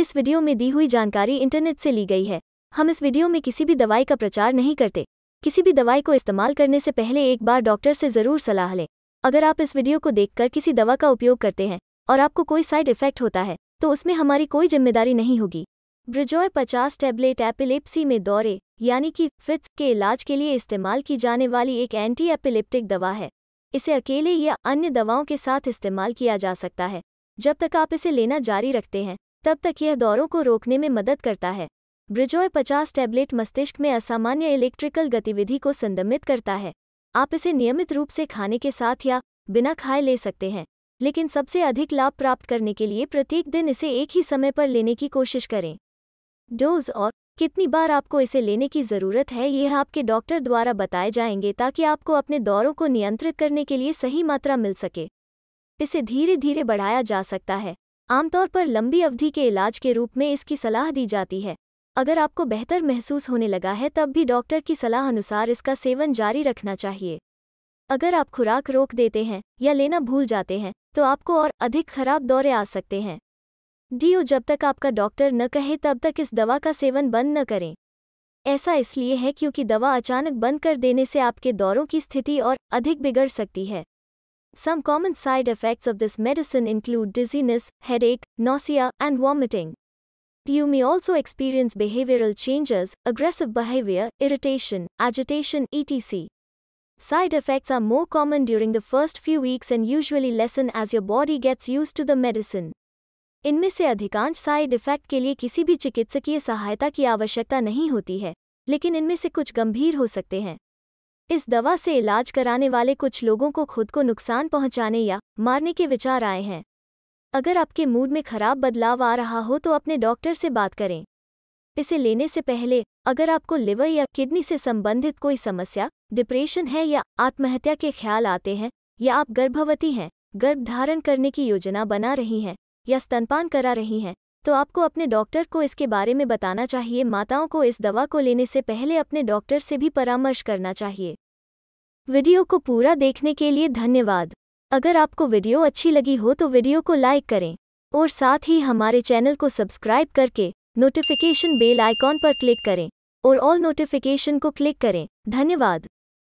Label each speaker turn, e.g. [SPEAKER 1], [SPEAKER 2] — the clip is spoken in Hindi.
[SPEAKER 1] इस वीडियो में दी हुई जानकारी इंटरनेट से ली गई है हम इस वीडियो में किसी भी दवाई का प्रचार नहीं करते किसी भी दवाई को इस्तेमाल करने से पहले एक बार डॉक्टर से ज़रूर सलाह लें अगर आप इस वीडियो को देखकर किसी दवा का उपयोग करते हैं और आपको कोई साइड इफेक्ट होता है तो उसमें हमारी कोई जिम्मेदारी नहीं होगी ब्रिजॉय 50 टैबलेट एपिलेप्सी में दौरे यानी कि फिट्स के इलाज के लिए इस्तेमाल की जाने वाली एक एंटी एपिलिप्टिक दवा है इसे अकेले या अन्य दवाओं के साथ इस्तेमाल किया जा सकता है जब तक आप इसे लेना जारी रखते हैं तब तक यह दौरों को रोकने में मदद करता है ब्रिजॉय 50 टैबलेट मस्तिष्क में असामान्य इलेक्ट्रिकल गतिविधि को संदमित करता है आप इसे नियमित रूप से खाने के साथ या बिना खाए ले सकते हैं लेकिन सबसे अधिक लाभ प्राप्त करने के लिए प्रत्येक दिन इसे एक ही समय पर लेने की कोशिश करें डोज और कितनी बार आपको इसे लेने की ज़रूरत है यह आपके डॉक्टर द्वारा बताए जाएंगे ताकि आपको अपने दौरों को नियंत्रित करने के लिए सही मात्रा मिल सके इसे धीरे धीरे बढ़ाया जा सकता है आमतौर पर लंबी अवधि के इलाज के रूप में इसकी सलाह दी जाती है अगर आपको बेहतर महसूस होने लगा है तब भी डॉक्टर की सलाह अनुसार इसका सेवन जारी रखना चाहिए अगर आप खुराक रोक देते हैं या लेना भूल जाते हैं तो आपको और अधिक खराब दौरे आ सकते हैं डी जब तक आपका डॉक्टर न कहे तब तक इस दवा का सेवन बंद न करें ऐसा इसलिए है क्योंकि दवा अचानक बंद कर देने से आपके दौरों की स्थिति और अधिक बिगड़ सकती है Some common side effects of this medicine include dizziness, headache, nausea, and vomiting. You may also experience behavioral changes, aggressive behavior, irritation, agitation, etc. Side effects are more common during the first few weeks and usually lessen as your body gets used to the medicine. इनमें से अधिकांश साइड इफेक्ट के लिए किसी भी चिकित्सकीय सहायता की आवश्यकता नहीं होती है लेकिन इनमें से कुछ गंभीर हो सकते हैं इस दवा से इलाज कराने वाले कुछ लोगों को खुद को नुकसान पहुंचाने या मारने के विचार आए हैं अगर आपके मूड में खराब बदलाव आ रहा हो तो अपने डॉक्टर से बात करें इसे लेने से पहले अगर आपको लिवर या किडनी से संबंधित कोई समस्या डिप्रेशन है या आत्महत्या के ख्याल आते हैं या आप गर्भवती हैं गर्भधारण करने की योजना बना रही हैं या स्तनपान करा रही हैं तो आपको अपने डॉक्टर को इसके बारे में बताना चाहिए माताओं को इस दवा को लेने से पहले अपने डॉक्टर से भी परामर्श करना चाहिए वीडियो को पूरा देखने के लिए धन्यवाद अगर आपको वीडियो अच्छी लगी हो तो वीडियो को लाइक करें और साथ ही हमारे चैनल को सब्सक्राइब करके नोटिफिकेशन बेल आइकॉन पर क्लिक करें और ऑल नोटिफिकेशन को क्लिक करें धन्यवाद